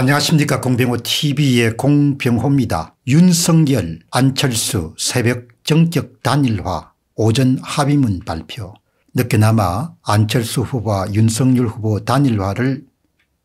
안녕하십니까 공병호TV의 공병호입니다. 윤석열, 안철수 새벽 정격 단일화 오전 합의문 발표 늦게나마 안철수 후보와 윤석열 후보 단일화를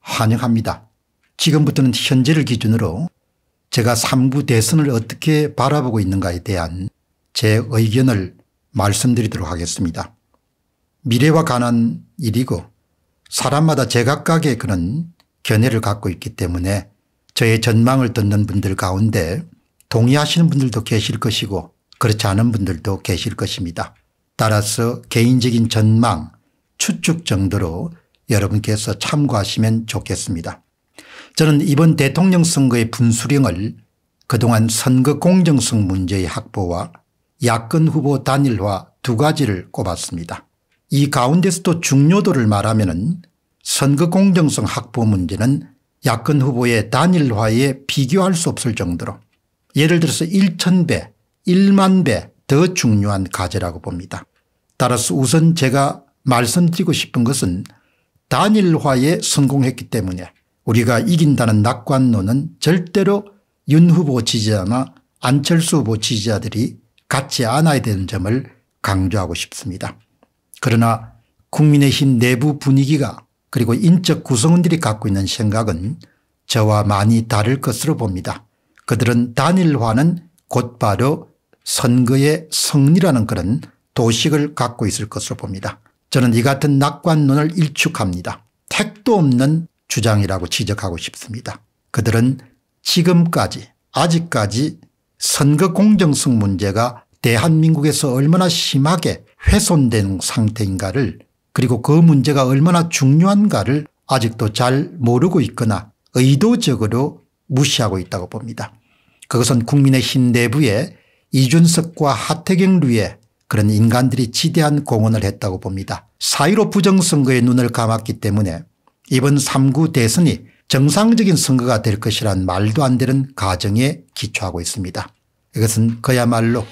환영합니다. 지금부터는 현재를 기준으로 제가 3부 대선을 어떻게 바라보고 있는가에 대한 제 의견을 말씀드리도록 하겠습니다. 미래와 관한 일이고 사람마다 제각각의 그런 견해를 갖고 있기 때문에 저의 전망을 듣는 분들 가운데 동의하시는 분들도 계실 것이고 그렇지 않은 분들도 계실 것입니다. 따라서 개인적인 전망 추측 정도로 여러분께서 참고하시면 좋겠습니다. 저는 이번 대통령 선거의 분수령을 그동안 선거 공정성 문제의 확보와 야권 후보 단일화 두 가지를 꼽았습니다. 이 가운데서도 중요도를 말하면 선거 공정성 확보 문제는 야권 후보의 단일화에 비교할 수 없을 정도로 예를 들어서 1천배 1만 배 더 중요한 과제라고 봅니다. 따라서 우선 제가 말씀드리고 싶은 것은 단일화에 성공했기 때문에 우리가 이긴다는 낙관론은 절대로 윤 후보 지지자나 안철수 후보 지지자들이 갖지 않아야 되는 점을 강조하고 싶습니다. 그러나 국민의힘 내부 분위기가 그리고 인적 구성원들이 갖고 있는 생각은 저와 많이 다를 것으로 봅니다. 그들은 단일화는 곧바로 선거의 승리라는 그런 도식을 갖고 있을 것으로 봅니다. 저는 이 같은 낙관론을 일축합니다. 택도 없는 주장이라고 지적하고 싶습니다. 그들은 지금까지 아직까지 선거 공정성 문제가 대한민국에서 얼마나 심하게 훼손된 상태인가를 그리고 그 문제가 얼마나 중요한가를 아직도 잘 모르고 있거나 의도적으로 무시하고 있다고 봅니다. 그것은 국민의힘 내부에 이준석과 하태경류의 그런 인간들이 지대한 공헌을 했다고 봅니다. 사1로 부정선거에 눈을 감았기 때문에 이번 3구 대선이 정상적인 선거가 될 것이란 말도 안 되는 가정에 기초하고 있습니다. 이것은 그야말로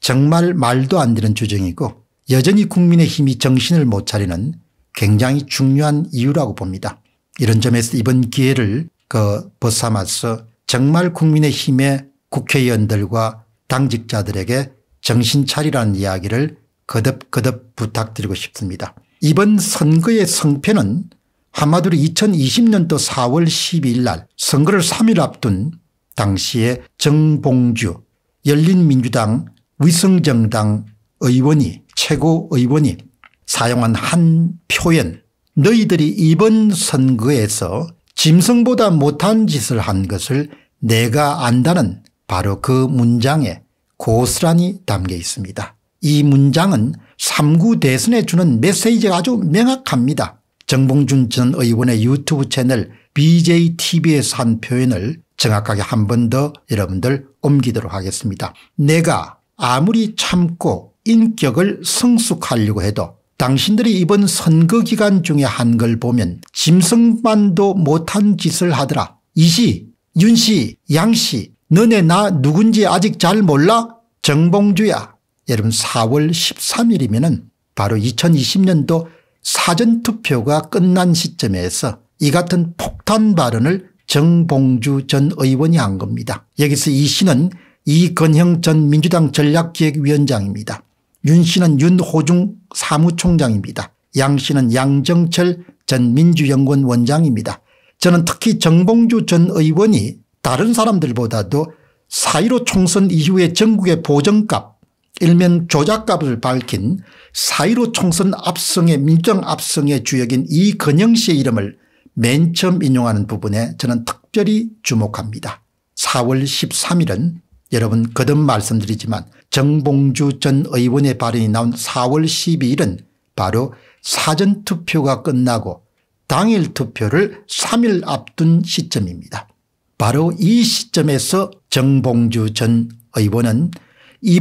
정말 말도 안 되는 주장이고 여전히 국민의힘이 정신을 못 차리는 굉장히 중요한 이유라고 봅니다. 이런 점에서 이번 기회를 그 벗삼아서 정말 국민의힘의 국회의원들과 당직자들에게 정신 차리라는 이야기를 거듭거듭 부탁드리고 싶습니다. 이번 선거의 성패는 한마디로 2020년도 4월 12일 날 선거를 3일 앞둔 당시에 정봉주 열린민주당 위성정당 의원이 최고의원이 사용한 한 표현 너희들이 이번 선거에서 짐승보다 못한 짓을 한 것을 내가 안다는 바로 그 문장에 고스란히 담겨 있습니다. 이 문장은 3구 대선에 주는 메시지가 아주 명확합니다. 정봉준 전 의원의 유튜브 채널 BJTV에서 한 표현을 정확하게 한 번 더 여러분들 옮기도록 하겠습니다. 내가 아무리 참고 인격을 성숙하려고 해도 당신들이 이번 선거 기간 중에 한 걸 보면 짐승만도 못한 짓을 하더라. 이씨, 윤씨, 양씨 너네 나 누군지 아직 잘 몰라? 정봉주야. 여러분 4월 13일이면 은 바로 2020년도 사전투표가 끝난 시점에서 이 같은 폭탄 발언을 정봉주 전 의원이 한 겁니다. 여기서 이 씨는 이건형 전 민주당 전략기획위원장입니다. 윤 씨는 윤호중 사무총장입니다. 양 씨는 양정철 전 민주연구원 원장입니다. 저는 특히 정봉주 전 의원이 다른 사람들보다도 4 1 5 총선 이후에 전국의 보정값 일면 조작값을 밝힌 4 1 5 총선 압승의 민정 압승의 주역인 이건영 씨의 이름을 맨 처음 인용하는 부분에 저는 특별히 주목합니다. 4월 13일은 여러분 거듭 말씀드리지만 정봉주 전 의원의 발언이 나온 4월 12일은 바로 사전투표가 끝나고 당일 투표를 3일 앞둔 시점입니다. 바로 이 시점에서 정봉주 전 의원은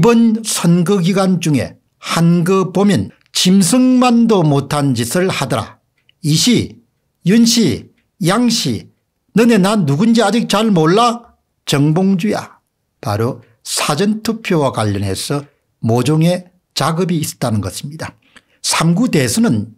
이번 선거 기간 중에 한 거 보면 짐승만도 못한 짓을 하더라. 이씨 윤씨 양씨 너네 나 누군지 아직 잘 몰라 정봉주야. 바로 사전투표와 관련해서 모종의 작업이 있었다는 것입니다. 3구 대선은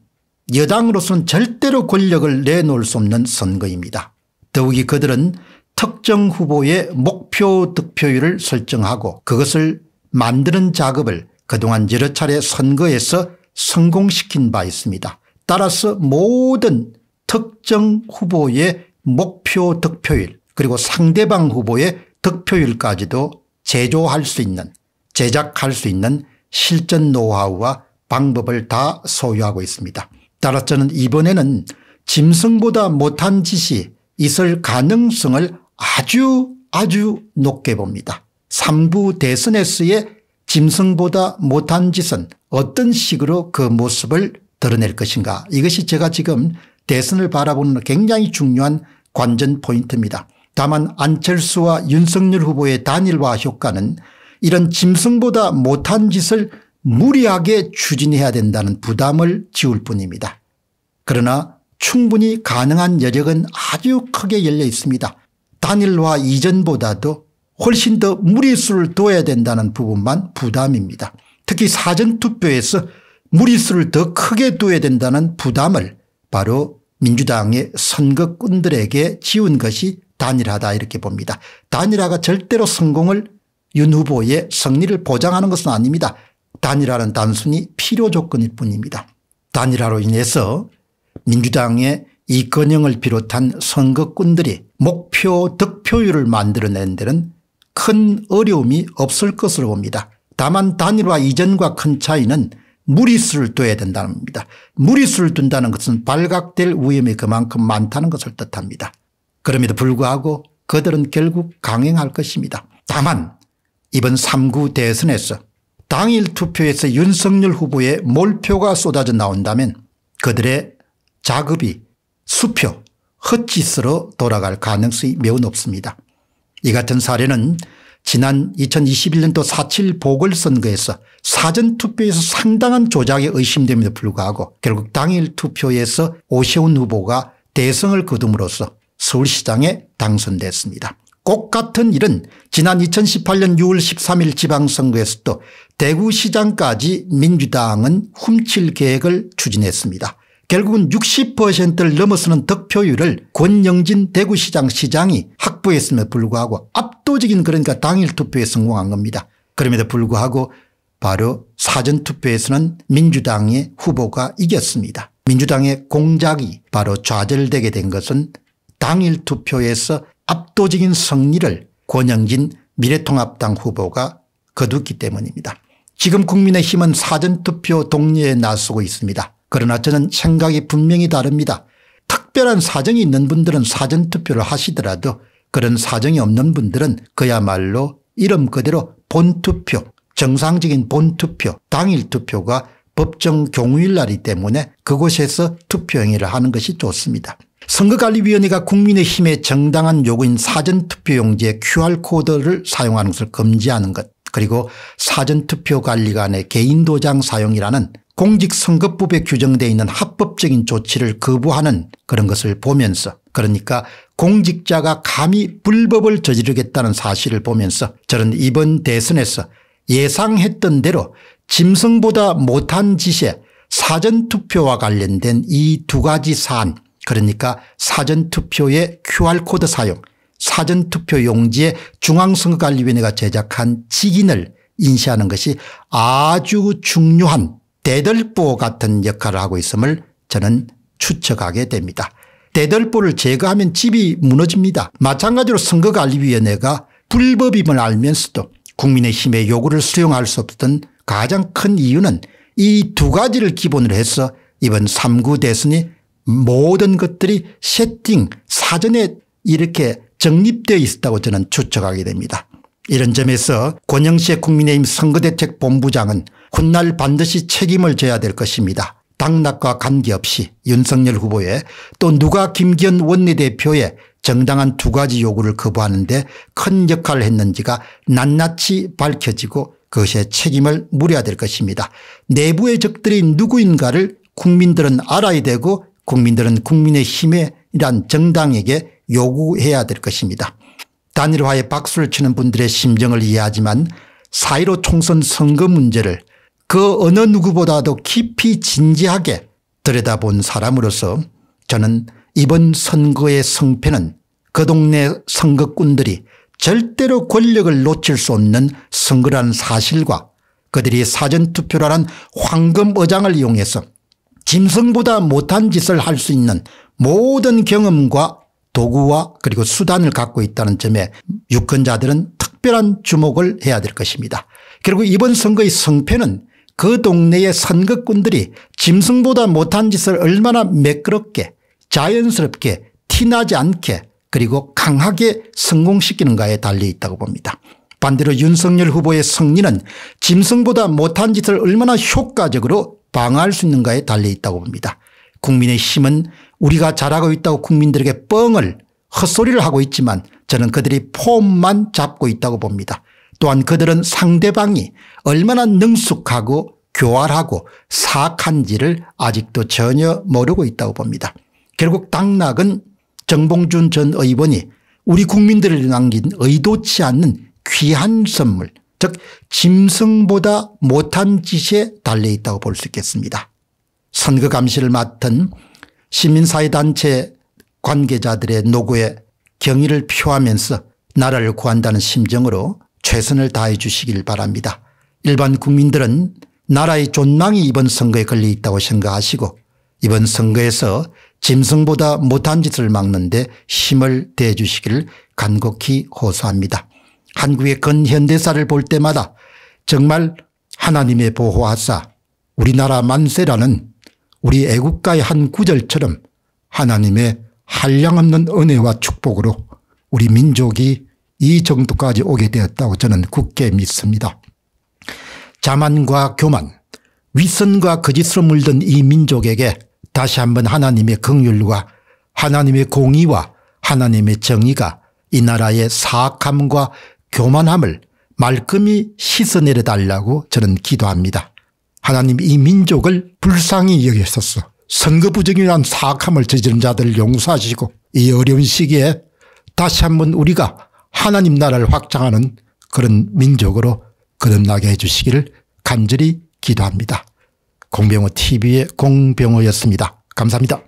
여당으로서는 절대로 권력을 내놓을 수 없는 선거입니다. 더욱이 그들은 특정 후보의 목표 득표율을 설정하고 그것을 만드는 작업을 그동안 여러 차례 선거에서 성공시킨 바 있습니다. 따라서 모든 특정 후보의 목표 득표율 그리고 상대방 후보의 득표율까지도 제조할 수 있는 제작할 수 있는 실전 노하우와 방법을 다 소유하고 있습니다. 따라 저는 이번에는 짐승보다 못한 짓이 있을 가능성을 아주 아주 높게 봅니다. 3부 대선에서의 짐승보다 못한 짓은 어떤 식으로 그 모습을 드러낼 것인가 이것이 제가 지금 대선을 바라보는 굉장히 중요한 관전 포인트입니다. 다만 안철수와 윤석열 후보의 단일화 효과는 이런 짐승보다 못한 짓을 무리하게 추진해야 된다는 부담을 지울 뿐입니다. 그러나 충분히 가능한 여력은 아주 크게 열려 있습니다. 단일화 이전보다도 훨씬 더 무리수를 둬야 된다는 부분만 부담입니다. 특히 사전투표에서 무리수를 더 크게 둬야 된다는 부담을 바로 민주당의 선거꾼들에게 지운 것이 단일하다 이렇게 봅니다. 단일화가 절대로 성공을 윤 후보의 승리를 보장하는 것은 아닙니다. 단일화는 단순히 필요 조건일 뿐입니다. 단일화로 인해서 민주당의 이건영을 비롯한 선거꾼들이 목표 득표율을 만들어낸 데는 큰 어려움이 없을 것으로 봅니다. 다만 단일화 이전과 큰 차이는 무리수를 둬야 된다는 겁니다. 무리수를 둔다는 것은 발각될 위험이 그만큼 많다는 것을 뜻합니다. 그럼에도 불구하고 그들은 결국 강행할 것입니다. 다만 이번 3구 대선에서 당일 투표에서 윤석열 후보의 몰표가 쏟아져 나온다면 그들의 자급이 수표 헛짓으로 돌아갈 가능성이 매우 높습니다. 이 같은 사례는 지난 2021년도 4.7 보궐선거에서 사전투표에서 상당한 조작에 의심됨에도 불구하고 결국 당일 투표에서 오세훈 후보가 대성을 거둠으로써 서울시장에 당선됐습니다. 꼭 같은 일은 지난 2018년 6월 13일 지방선거에서도 대구시장까지 민주당은 훔칠 계획을 추진했습니다. 결국은 60%를 넘어서는 득표율을 권영진 대구시장 시장이 확보했음에 불구하고 압도적인 그러니까 당일 투표에 성공한 겁니다. 그럼에도 불구하고 바로 사전투표에서는 민주당의 후보가 이겼습니다. 민주당의 공작이 바로 좌절되게 된 것은 당일 투표에서 압도적인 승리를 권영진 미래통합당 후보가 거뒀기 때문입니다. 지금 국민의힘은 사전투표 동료에 나서고 있습니다. 그러나 저는 생각이 분명히 다릅니다. 특별한 사정이 있는 분들은 사전투표를 하시더라도 그런 사정이 없는 분들은 그야말로 이름 그대로 본투표 정상적인 본투표 당일투표가 법정 경우일 날이 기 때문에 그곳에서 투표행위를 하는 것이 좋습니다. 선거관리위원회가 국민의힘의 정당한 요구인 사전투표용지에 QR코드를 사용하는 것을 금지하는 것 그리고 사전투표관리관의 개인도장 사용이라는 공직선거법에 규정되어 있는 합법적인 조치를 거부하는 그런 것을 보면서 그러니까 공직자가 감히 불법을 저지르겠다는 사실을 보면서 저는 이번 대선에서 예상했던 대로 짐승보다 못한 짓에 사전투표와 관련된 이 두 가지 사안 그러니까 사전투표의 QR코드 사용 사전투표 용지에 중앙선거관리위원회가 제작한 직인을 인쇄하는 것이 아주 중요한 대들보 같은 역할을 하고 있음을 저는 추측하게 됩니다. 대들보를 제거하면 집이 무너집니다. 마찬가지로 선거관리위원회가 불법임을 알면서도 국민의힘의 요구를 수용할 수 없었던 가장 큰 이유는 이 두 가지를 기본으로 해서 이번 3구 대선이 모든 것들이 세팅 사전에 이렇게 정립되어 있었다고 저는 추측하게 됩니다. 이런 점에서 권영세 국민의힘 선거대책본부장은 훗날 반드시 책임을 져야 될 것입니다. 당락과 관계없이 윤석열 후보에 또 누가 김기현 원내대표의 정당한 두 가지 요구를 거부하는데 큰 역할을 했는지가 낱낱이 밝혀지고 그것의 책임을 물어야 될 것입니다. 내부의 적들이 누구인가를 국민들은 알아야 되고 국민들은 국민의 힘이란 정당에게 요구해야 될 것입니다. 단일화에 박수를 치는 분들의 심정을 이해하지만 사1 5 총선 선거 문제를 그 어느 누구보다도 깊이 진지하게 들여다본 사람으로서 저는 이번 선거의 성패는 그 동네 선거꾼들이 절대로 권력을 놓칠 수 없는 선거라는 사실과 그들이 사전투표라는 황금 어장을 이용해서 짐승보다 못한 짓을 할 수 있는 모든 경험과 도구와 그리고 수단을 갖고 있다는 점에 유권자들은 특별한 주목을 해야 될 것입니다. 그리고 이번 선거의 성패는 그 동네의 선거꾼들이 짐승보다 못한 짓을 얼마나 매끄럽게 자연스럽게 티나지 않게 그리고 강하게 성공시키는가에 달려 있다고 봅니다. 반대로 윤석열 후보의 승리는 짐승보다 못한 짓을 얼마나 효과적으로 방어할 수 있는가에 달려 있다고 봅니다. 국민의 힘은 우리가 잘하고 있다고 국민들에게 뻥을 헛소리를 하고 있지만 저는 그들이 폼만 잡고 있다고 봅니다. 또한 그들은 상대방이 얼마나 능숙하고 교활하고 사악한지를 아직도 전혀 모르고 있다고 봅니다. 결국 당락은 정봉준 전 의원이 우리 국민들을 남긴 의도치 않는 귀한 선물 즉 짐승보다 못한 짓에 달려있다고 볼 수 있겠습니다. 선거 감시를 맡은 시민사회단체 관계자들의 노고에 경의를 표하면서 나라를 구한다는 심정으로 최선을 다해 주시길 바랍니다. 일반 국민들은 나라의 존망이 이번 선거에 걸려 있다고 생각하시고 이번 선거에서 짐승보다 못한 짓을 막는 데 힘을 대 주시기를 간곡히 호소합니다. 한국의 근현대사를 볼 때마다 정말 하나님의 보호하사 우리나라 만세라는 우리 애국가의 한 구절처럼 하나님의 한량없는 은혜와 축복으로 우리 민족이 이 정도까지 오게 되었다고 저는 굳게 믿습니다. 자만과 교만, 위선과 거짓으로 물든 이 민족에게 다시 한번 하나님의 긍휼과 하나님의 공의와 하나님의 정의가 이 나라의 사악함과 교만함을 말끔히 씻어내려 달라고 저는 기도합니다. 하나님 이 민족을 불쌍히 여기소 선거 부정이란 사악함을 저지른 자들을 용서하시고 이 어려운 시기에 다시 한번 우리가 하나님 나라를 확장하는 그런 민족으로 거듭나게 해주시기를 간절히 기도합니다. 공병호 TV의 공병호였습니다. 감사합니다.